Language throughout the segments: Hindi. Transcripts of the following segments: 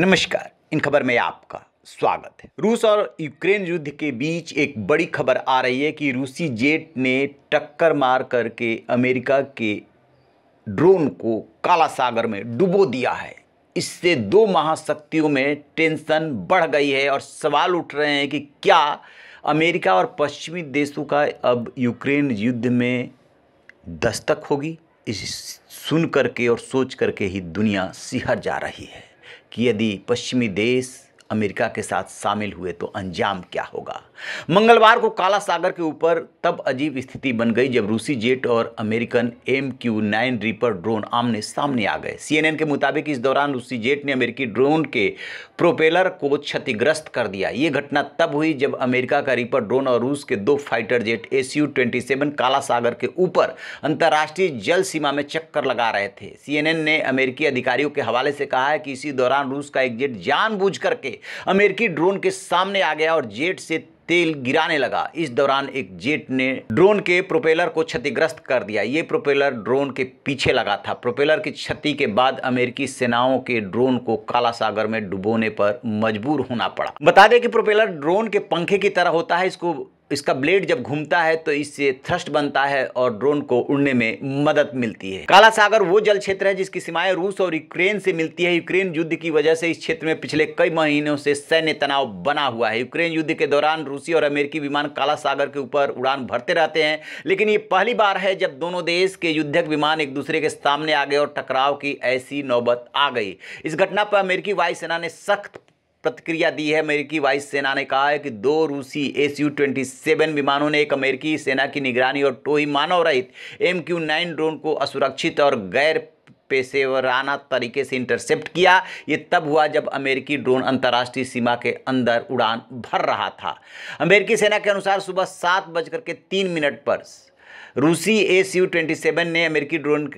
नमस्कार इन खबर में आपका स्वागत है रूस और यूक्रेन युद्ध के बीच एक बड़ी खबर आ रही है कि रूसी जेट ने टक्कर मार करके अमेरिका के ड्रोन को काला सागर में डुबो दिया है इससे दो महाशक्तियों में टेंशन बढ़ गई है और सवाल उठ रहे हैं कि क्या अमेरिका और पश्चिमी देशों का अब यूक्रेन युद्ध में दस्तक होगी इस सुन करके और सोच करके ही दुनिया सिहर जा रही है कि यदि पश्चिमी देश अमेरिका के साथ शामिल हुए तो अंजाम क्या होगा मंगलवार को काला सागर के ऊपर तब अजीब स्थिति बन गई जब रूसी जेट और American M Q nine Reaper drone आमने सामने आ गए सीएनएन के मुताबिक इस दौरान रूसी जेट ने अमेरिकी ड्रोन के प्रोपेलर को क्षतिग्रस्त कर दिया ये घटना तब हुई जब अमेरिका का रीपर ड्रोन और रूस के दो fighter jet S U twenty seven काला सागर के ऊपर अंतर्राष्ट्रीय जल सीमा में चक्कर लगा रहे थे सीएनएन ने अमेरिकी अधिकारियों के हवाले से कहा है कि इसी दौरान रूस का एक जेट जानबूझ करके अमेरिकी ड्रोन के सामने आ गया और जेट से तेल गिराने लगा इस दौरान एक जेट ने ड्रोन के प्रोपेलर को क्षतिग्रस्त कर दिया ये प्रोपेलर ड्रोन के पीछे लगा था प्रोपेलर की क्षति के बाद अमेरिकी सेनाओं के ड्रोन को काला सागर में डुबोने पर मजबूर होना पड़ा बता दें कि प्रोपेलर ड्रोन के पंखे की तरह होता है इसको इसका ब्लेड जब घूमता है तो इससे थ्रस्ट बनता है और ड्रोन को उड़ने में मदद मिलती है काला सागर वो जल क्षेत्र है जिसकी सीमाएं रूस और यूक्रेन से मिलती है यूक्रेन युद्ध की वजह से इस क्षेत्र में पिछले कई महीनों से सैन्य तनाव बना हुआ है यूक्रेन युद्ध के दौरान रूसी और अमेरिकी विमान काला सागर के ऊपर उड़ान भरते रहते हैं लेकिन ये पहली बार है जब दोनों देश के युद्धक विमान एक दूसरे के सामने आ गए और टकराव की ऐसी नौबत आ गई इस घटना पर अमेरिकी वायुसेना ने सख्त प्रतिक्रिया दी है अमेरिकी वायुसेना ने कहा है कि दो रूसी ए यू ट्वेंटी सेवन विमानों ने एक अमेरिकी सेना की निगरानी और टोही मानव रहित एम क्यू नाइन ड्रोन को असुरक्षित और गैर पेशेवराना तरीके से इंटरसेप्ट किया ये तब हुआ जब अमेरिकी ड्रोन अंतर्राष्ट्रीय सीमा के अंदर उड़ान भर रहा था अमेरिकी सेना के अनुसार सुबह सात बजकर के तीन मिनट पर रूसी ए यू ट्वेंटी सेवन ने अमेरिकी ड्रोन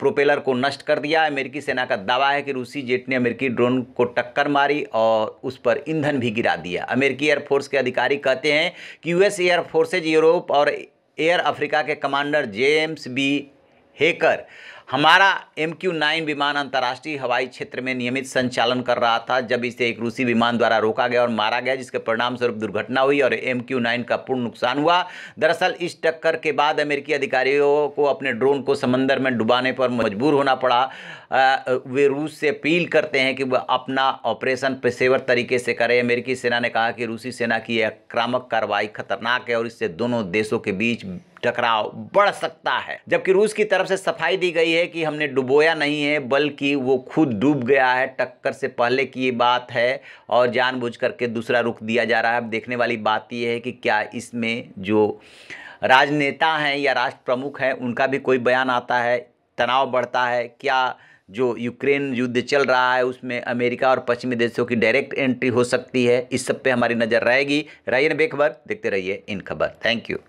प्रोपेलर को नष्ट कर दिया अमेरिकी सेना का दावा है कि रूसी जेट ने अमेरिकी ड्रोन को टक्कर मारी और उस पर ईंधन भी गिरा दिया अमेरिकी एयरफोर्स के अधिकारी कहते हैं कि यूएस एयरफोर्सेज यूरोप और एयर अफ्रीका के कमांडर जेम्स बी हेकर हमारा एम क्यू नाइन विमान अंतर्राष्ट्रीय हवाई क्षेत्र में नियमित संचालन कर रहा था जब इसे एक रूसी विमान द्वारा रोका गया और मारा गया जिसके परिणाम स्वरूप दुर्घटना हुई और एम क्यू नाइन का पूर्ण नुकसान हुआ दरअसल इस टक्कर के बाद अमेरिकी अधिकारियों को अपने ड्रोन को समंदर में डुबाने पर मजबूर होना पड़ा वे रूस से अपील करते हैं कि वह अपना ऑपरेशन पेशेवर तरीके से करें अमेरिकी सेना ने कहा कि रूसी सेना की आक्रामक कार्रवाई खतरनाक है और इससे दोनों देशों के बीच टकराव बढ़ सकता है जबकि रूस की तरफ से सफाई दी गई है है कि हमने डुबोया नहीं है बल्कि वो खुद डूब गया है टक्कर से पहले की ये बात है और जानबूझ करके दूसरा रुख दिया जा रहा है अब देखने वाली बात यह है कि क्या इसमें जो राजनेता हैं या राष्ट्र प्रमुख हैं उनका भी कोई बयान आता है तनाव बढ़ता है क्या जो यूक्रेन युद्ध चल रहा है उसमें अमेरिका और पश्चिमी देशों की डायरेक्ट एंट्री हो सकती है इस सब पे हमारी नज़र रहेगी रहिए ना बेखबर देखते रहिए इन खबर थैंक यू